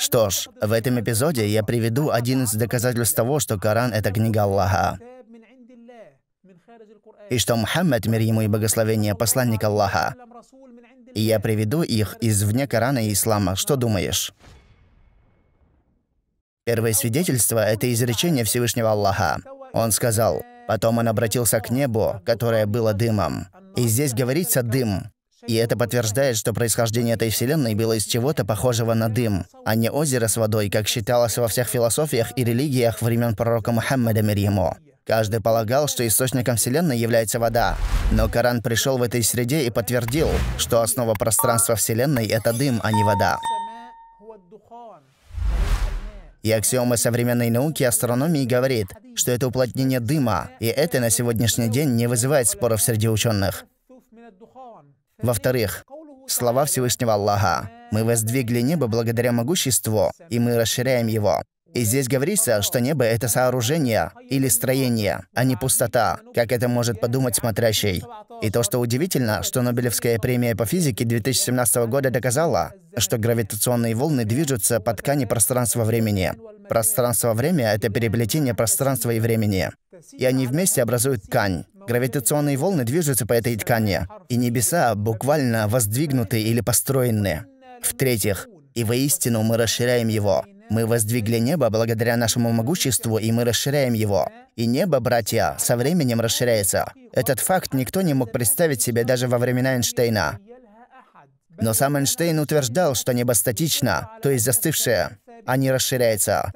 Что ж, в этом эпизоде я приведу один из доказательств того, что Коран — это книга Аллаха. И что Мухаммад, мир ему и благословение, посланник Аллаха. И я приведу их из вне Корана и Ислама. Что думаешь? Первое свидетельство — это изречение Всевышнего Аллаха. Он сказал, «Потом он обратился к небу, которое было дымом». И здесь говорится «дым», и это подтверждает, что происхождение этой вселенной было из чего-то похожего на дым, а не озеро с водой, как считалось во всех философиях и религиях времен пророка Мухаммеда мир ему. Каждый полагал, что источником Вселенной является вода. Но Коран пришел в этой среде и подтвердил, что основа пространства Вселенной — это дым, а не вода. И аксиома современной науки астрономии говорит, что это уплотнение дыма, и это на сегодняшний день не вызывает споров среди ученых. Во-вторых, слова Всевышнего Аллаха. Мы воздвигли небо благодаря могуществу, и мы расширяем его. И здесь говорится, что небо — это сооружение или строение, а не пустота, как это может подумать смотрящий. И то, что удивительно, что Нобелевская премия по физике 2017 года доказала, что гравитационные волны движутся по ткани пространства-времени. Пространство-время — это переплетение пространства и времени. И они вместе образуют ткань. Гравитационные волны движутся по этой ткани, и небеса буквально воздвигнуты или построены. В-третьих, и воистину мы расширяем его. Мы воздвигли небо благодаря нашему могуществу, и мы расширяем его. И небо, братья, со временем расширяется. Этот факт никто не мог представить себе даже во времена Эйнштейна. Но сам Эйнштейн утверждал, что небо статично, то есть застывшее, а не расширяется.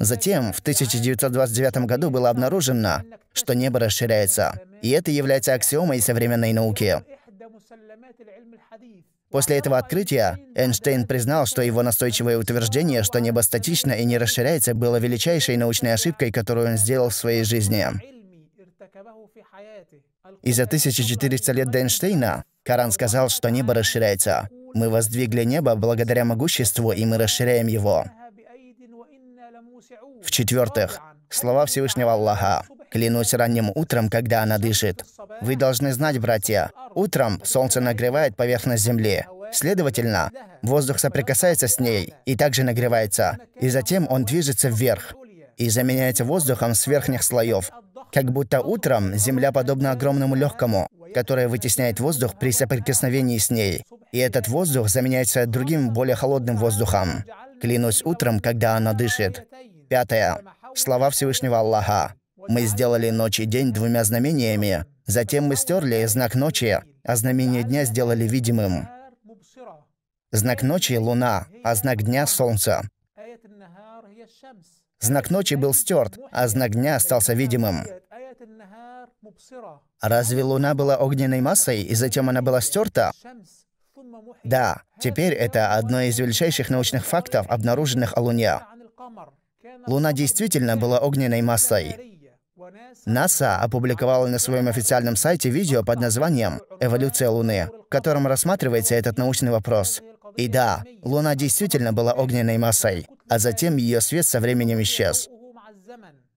Затем, в 1929 году было обнаружено, что небо расширяется, и это является аксиомой современной науки. После этого открытия Эйнштейн признал, что его настойчивое утверждение, что небо статично и не расширяется, было величайшей научной ошибкой, которую он сделал в своей жизни. И за 1400 лет до Эйнштейна Коран сказал, что небо расширяется. Мы воздвигли небо благодаря могуществу, и мы расширяем его. В-четвертых, слова Всевышнего Аллаха. Клянусь ранним утром, когда она дышит. Вы должны знать, братья, утром солнце нагревает поверхность земли. Следовательно, воздух соприкасается с ней и также нагревается, и затем он движется вверх и заменяется воздухом с верхних слоев. Как будто утром земля подобна огромному легкому, которое вытесняет воздух при соприкосновении с ней. И этот воздух заменяется другим, более холодным воздухом. Клянусь утром, когда она дышит. Пятое. Слова Всевышнего Аллаха. Мы сделали ночь и день двумя знамениями. Затем мы стерли знак ночи, а знамение дня сделали видимым. Знак ночи — луна, а знак дня — солнце. Знак ночи был стерт, а знак дня остался видимым. Разве луна была огненной массой, и затем она была стерта? Да, теперь это одно из величайших научных фактов, обнаруженных о Луне. Луна действительно была огненной массой. НАСА опубликовала на своем официальном сайте видео под названием «Эволюция Луны», в котором рассматривается этот научный вопрос. И да, Луна действительно была огненной массой, а затем ее свет со временем исчез.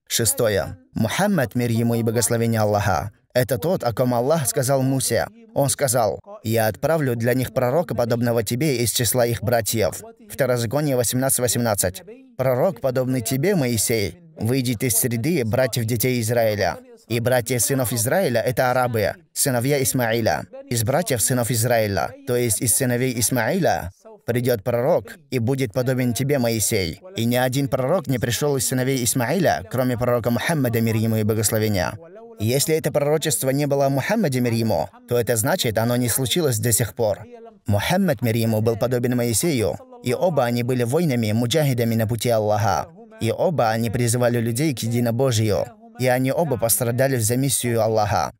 Шестое. Мухаммад, мир ему и богословение Аллаха, это тот, о ком Аллах сказал Мусе. Он сказал, «Я отправлю для них пророка, подобного тебе, из числа их братьев». Второзаконие 18.18. 18. Пророк, подобный тебе, Моисей, выйдет из среды братьев детей Израиля. И братья сынов Израиля — это арабы, сыновья Исмаила. Из братьев сынов Израиля, то есть из сыновей Исмаила, придет пророк и будет подобен тебе, Моисей. И ни один пророк не пришел из сыновей Исмаиля, кроме пророка Мухаммада, мир ему и благословения. Если это пророчество не было о Мухаммаде, мир ему, то это значит, оно не случилось до сих пор. Мухаммад, мир ему, был подобен Моисею, и оба они были воинами, муджахидами на пути Аллаха. И оба они призывали людей к единобожию. И они оба пострадали за миссию Аллаха.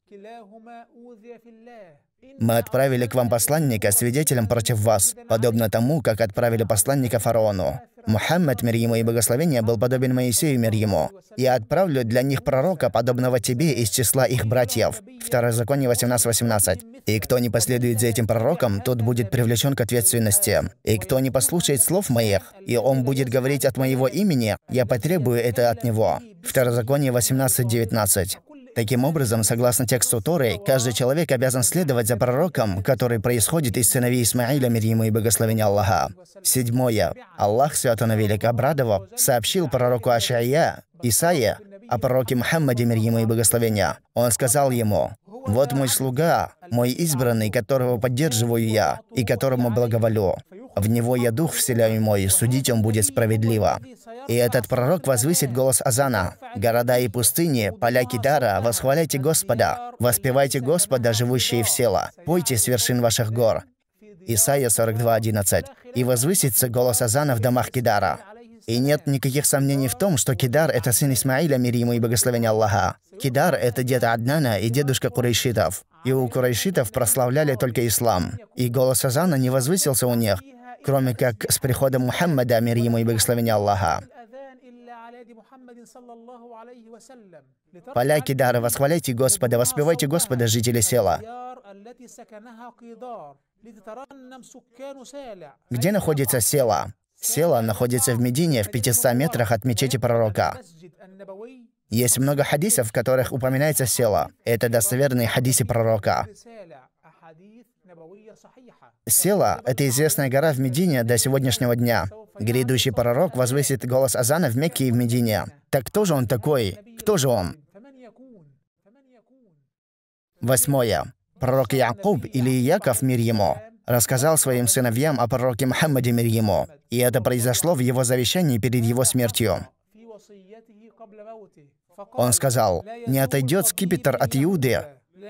Мы отправили к вам посланника свидетелем против вас, подобно тому, как отправили посланника фараону. Мухаммад, мир ему и благословение, был подобен Моисею, мир ему. Я отправлю для них пророка, подобного тебе, из числа их братьев. Второзаконие 18.18. И кто не последует за этим пророком, тот будет привлечен к ответственности. И кто не послушает слов моих, и он будет говорить от моего имени, я потребую это от него. Второзаконие 18.19. Таким образом, согласно тексту Торы, каждый человек обязан следовать за пророком, который происходит из сыновей Исмаиля, мир ему и благословения Аллаха. Седьмое. Аллах, свято на велик обрадовав, сообщил пророку Ашая, Исаия, о пророке Мухаммаде, мир ему и благословения. Он сказал ему, «Вот мой слуга, мой избранный, которого поддерживаю я и которому благоволю. В него я дух вселяю мой, судить он будет справедливо». И этот пророк возвысит голос Азана. «Города и пустыни, поля Кидара, восхваляйте Господа! Воспевайте Господа, живущие в села! Пойте с вершин ваших гор!» Исайя 42.11. «И возвысится голос Азана в домах Кидара». И нет никаких сомнений в том, что Кидар — это сын Исмаиля, мир ему и благословение Аллаха. Кидар — это дед Аднана и дедушка Курайшитов. И у Курайшитов прославляли только ислам. И голос Азана не возвысился у них, кроме как с приходом Мухаммада, мир ему и благословение Аллаха. Поляки дары, восхваляйте Господа, воспевайте Господа, жители села. Где находится село? Село находится в Медине, в 500 метрах от мечети пророка. Есть много хадисов, в которых упоминается село. Это достоверные хадисы пророка. Сила — это известная гора в Медине до сегодняшнего дня. Грядущий пророк возвысит голос Азана в Мекке и в Медине. Так кто же он такой? Кто же он? Восьмое. Пророк Якуб, или Яков, мир ему, рассказал своим сыновьям о пророке Мухаммаде, мир ему. И это произошло в его завещании перед его смертью. Он сказал, «Не отойдет скипетр от Иуды,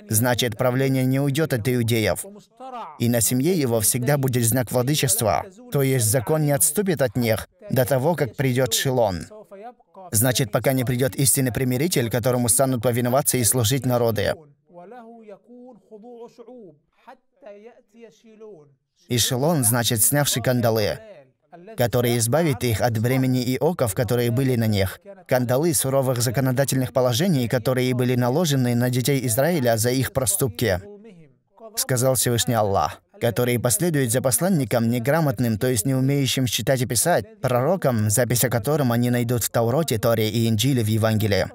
Значит, правление не уйдет от иудеев. И на семье его всегда будет знак владычества, то есть закон не отступит от них до того, как придет Шилон. Значит, пока не придет истинный примиритель, которому станут повиноваться и служить народы. И Шилон значит снявший кандалы который избавит их от времени и оков, которые были на них, кандалы суровых законодательных положений, которые были наложены на детей Израиля за их проступки, сказал Всевышний Аллах, который последует за посланником неграмотным, то есть не умеющим считать и писать, пророком, запись о котором они найдут в Тауроте, Торе и Инжиле в Евангелии.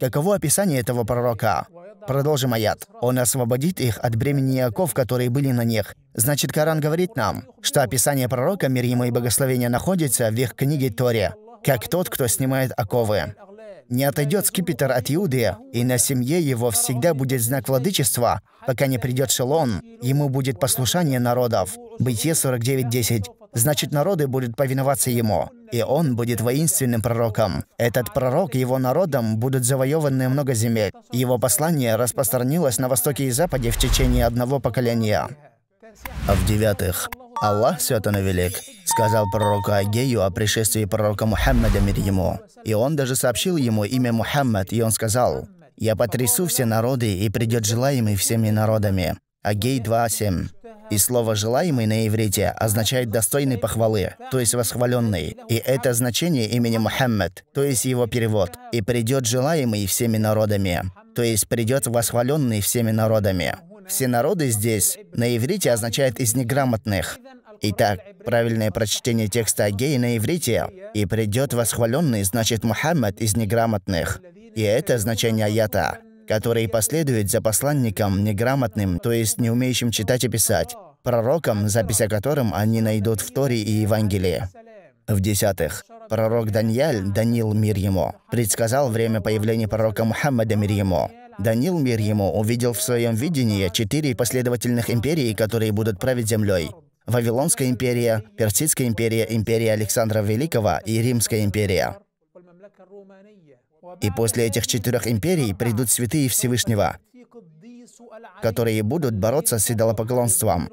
Каково описание этого пророка? Продолжим аят. Он освободит их от бремени яков, которые были на них. Значит, Коран говорит нам, что описание пророка, мир ему и благословение, находится в их книге Торе, как тот, кто снимает оковы. Не отойдет скипетр от Иуды, и на семье его всегда будет знак владычества, пока не придет Шелон, ему будет послушание народов. Бытие 49.10 значит народы будут повиноваться ему, и он будет воинственным пророком. Этот пророк его народом будут завоеваны много земель. Его послание распространилось на востоке и западе в течение одного поколения. А в девятых, Аллах Святон Велик сказал пророку Агею о пришествии пророка Мухаммада мир ему. И он даже сообщил ему имя Мухаммад, и он сказал, «Я потрясу все народы, и придет желаемый всеми народами». Агей 2.7. И слово «желаемый» на иврите означает «достойный похвалы», то есть «восхваленный». И это значение имени Мухаммед, то есть его перевод. «И придет желаемый всеми народами», то есть «придет восхваленный всеми народами». Все народы здесь на иврите означает «из неграмотных». Итак, правильное прочтение текста Агеи на иврите «И придет восхваленный» значит «Мухаммед из неграмотных». И это значение аята которые последуют за посланником неграмотным, то есть не умеющим читать и писать, пророком, запись о котором они найдут в Торе и Евангелии. В десятых, пророк Даниэль, Данил мир ему, предсказал время появления пророка Мухаммада мир ему. Данил мир ему увидел в своем видении четыре последовательных империи, которые будут править землей. Вавилонская империя, Персидская империя, империя Александра Великого и Римская империя. И после этих четырех империй придут святые Всевышнего, которые будут бороться с идолопоклонством.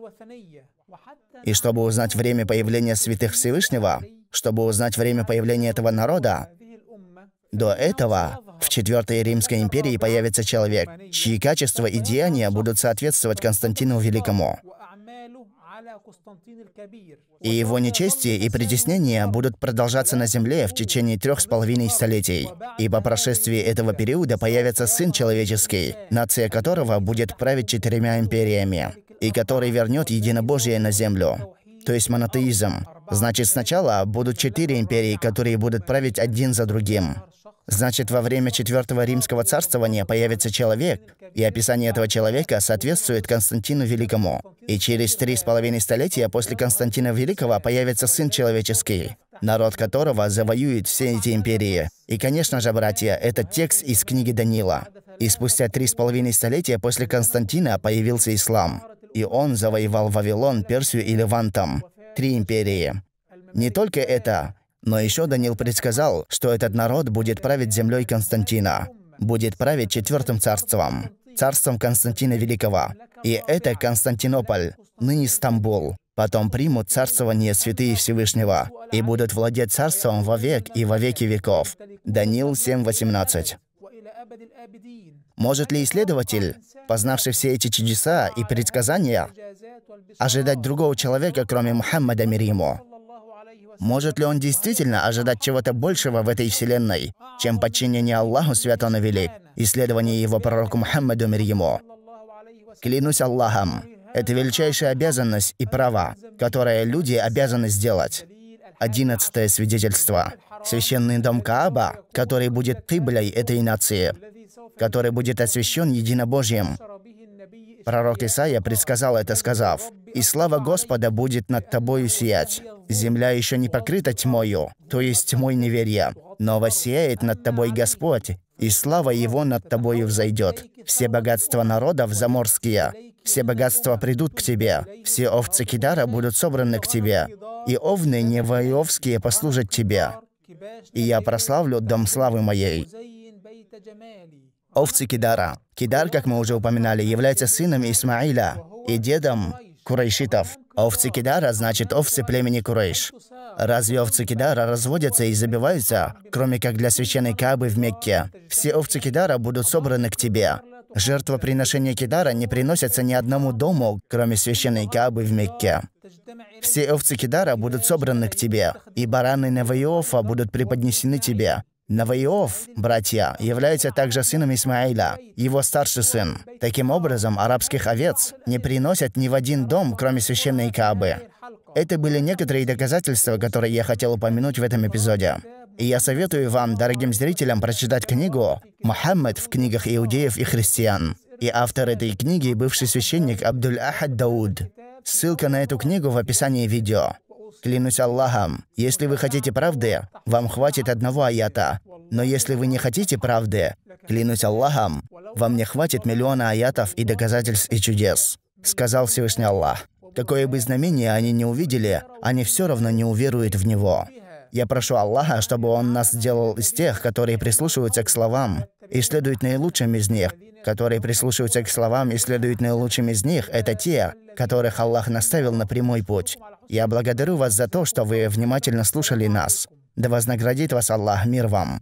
И чтобы узнать время появления святых Всевышнего, чтобы узнать время появления этого народа, до этого в Четвертой Римской империи появится человек, чьи качества и деяния будут соответствовать Константину Великому. И его нечестие и притеснение будут продолжаться на земле в течение трех с половиной столетий. И по прошествии этого периода появится Сын Человеческий, нация которого будет править четырьмя империями, и который вернет единобожие на землю, то есть монотеизм. Значит, сначала будут четыре империи, которые будут править один за другим. Значит, во время Четвертого Римского царствования появится человек, и описание этого человека соответствует Константину Великому. И через три с половиной столетия после Константина Великого появится Сын Человеческий, народ которого завоюет все эти империи. И, конечно же, братья, это текст из книги Данила. И спустя три с половиной столетия после Константина появился ислам. И он завоевал Вавилон, Персию и Левантом. Три империи. Не только это, но еще Данил предсказал, что этот народ будет править землей Константина, будет править четвертым царством, царством Константина Великого. И это Константинополь, ныне Стамбул. Потом примут царствование святые Всевышнего и будут владеть царством вовек и во веки веков. Даниил 7.18. Может ли исследователь, познавший все эти чудеса и предсказания, ожидать другого человека, кроме Мухаммада мириму? Может ли он действительно ожидать чего-то большего в этой вселенной, чем подчинение Аллаху свят он и велик, и следование его пророку Мухаммаду мир ему? Клянусь Аллахом, это величайшая обязанность и права, которое люди обязаны сделать. Одиннадцатое свидетельство. Священный дом Кааба, который будет тыблей этой нации, который будет освящен единобожьем, Пророк Исаия предсказал это, сказав, «И слава Господа будет над тобою сиять. Земля еще не покрыта тьмою, то есть тьмой неверия, но воссияет над тобой Господь, и слава Его над тобою взойдет. Все богатства народов заморские, все богатства придут к тебе, все овцы Кидара будут собраны к тебе, и овны невоевские послужат тебе. И я прославлю дом славы моей» овцы Кидара. Кидар, как мы уже упоминали, является сыном Исмаила и дедом курайшитов. Овцы Кидара значит овцы племени Курейш. Разве овцы Кидара разводятся и забиваются, кроме как для священной Кабы в Мекке? Все овцы Кидара будут собраны к тебе. Жертвоприношения Кидара не приносятся ни одному дому, кроме священной Кабы в Мекке. Все овцы Кидара будут собраны к тебе, и бараны Наваиофа будут преподнесены тебе, Наваиов, братья, является также сыном Исмаила, его старший сын. Таким образом, арабских овец не приносят ни в один дом, кроме священной Каабы. Это были некоторые доказательства, которые я хотел упомянуть в этом эпизоде. И я советую вам, дорогим зрителям, прочитать книгу «Мухаммед в книгах иудеев и христиан». И автор этой книги – бывший священник Абдул ахад Дауд. Ссылка на эту книгу в описании видео. Клянусь Аллахом, если вы хотите правды, вам хватит одного аята. Но если вы не хотите правды, клянусь Аллахом, вам не хватит миллиона аятов и доказательств и чудес. Сказал Всевышний Аллах. Какое бы знамение они не увидели, они все равно не уверуют в него. Я прошу Аллаха, чтобы Он нас сделал из тех, которые прислушиваются к словам и следуют наилучшим из них. Которые прислушиваются к словам и следуют наилучшим из них – это те, которых Аллах наставил на прямой путь. Я благодарю вас за то, что вы внимательно слушали нас. Да вознаградит вас Аллах мир вам.